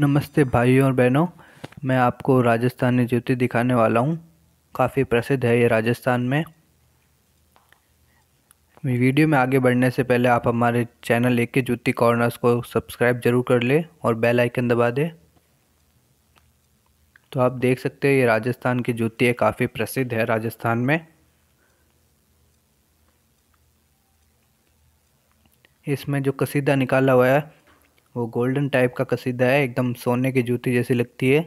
नमस्ते भाइयों और बहनों मैं आपको राजस्थानी जूती दिखाने वाला हूँ काफ़ी प्रसिद्ध है ये राजस्थान में वीडियो में आगे बढ़ने से पहले आप हमारे चैनल एक के जूती कॉर्नर्स को सब्सक्राइब जरूर कर लें और बेल आइकन दबा दें तो आप देख सकते हैं ये राजस्थान की जूती है काफ़ी प्रसिद्ध है राजस्थान में इसमें जो कसीदा निकाला हुआ है वो गोल्डन टाइप का कसीदा है एकदम सोने की जूती जैसी लगती है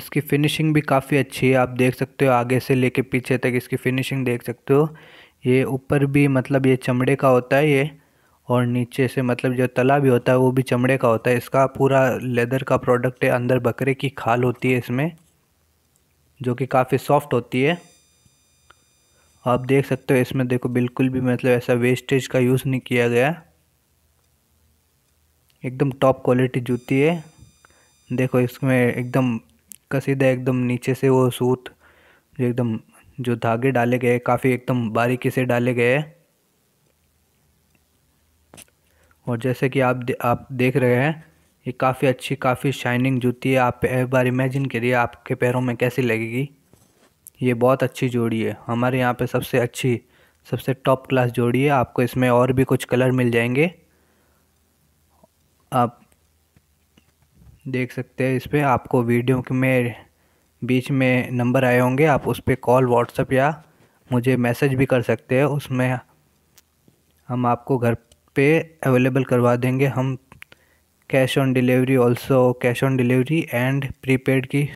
इसकी फिनिशिंग भी काफ़ी अच्छी है आप देख सकते हो आगे से लेके पीछे तक इसकी फिनिशिंग देख सकते हो ये ऊपर भी मतलब ये चमड़े का होता है ये और नीचे से मतलब जो तला भी होता है वो भी चमड़े का होता है इसका पूरा लेदर का प्रोडक्ट है अंदर बकरे की खाल होती है इसमें जो कि काफ़ी सॉफ्ट होती है आप देख सकते हो इसमें देखो बिल्कुल भी मतलब ऐसा वेस्टेज का यूज़ नहीं किया गया एकदम टॉप क्वालिटी जूती है देखो इसमें एकदम कसीदा एकदम नीचे से वो सूत जो एकदम जो धागे डाले गए काफ़ी एकदम बारीकी से डाले गए हैं और जैसे कि आप दे, आप देख रहे हैं ये काफ़ी अच्छी काफ़ी शाइनिंग जूती है आप एक बार इमेजिन करिए आपके पैरों में कैसी लगेगी ये बहुत अच्छी जोड़ी है हमारे यहाँ पे सबसे अच्छी सबसे टॉप क्लास जोड़ी है आपको इसमें और भी कुछ कलर मिल जाएंगे आप देख सकते हैं इस पर आपको वीडियो में बीच में नंबर आए होंगे आप उस पर कॉल व्हाट्सअप या मुझे मैसेज भी कर सकते हैं उसमें हम आपको घर पे अवेलेबल करवा देंगे हम cash on delivery also cash on delivery and prepaid की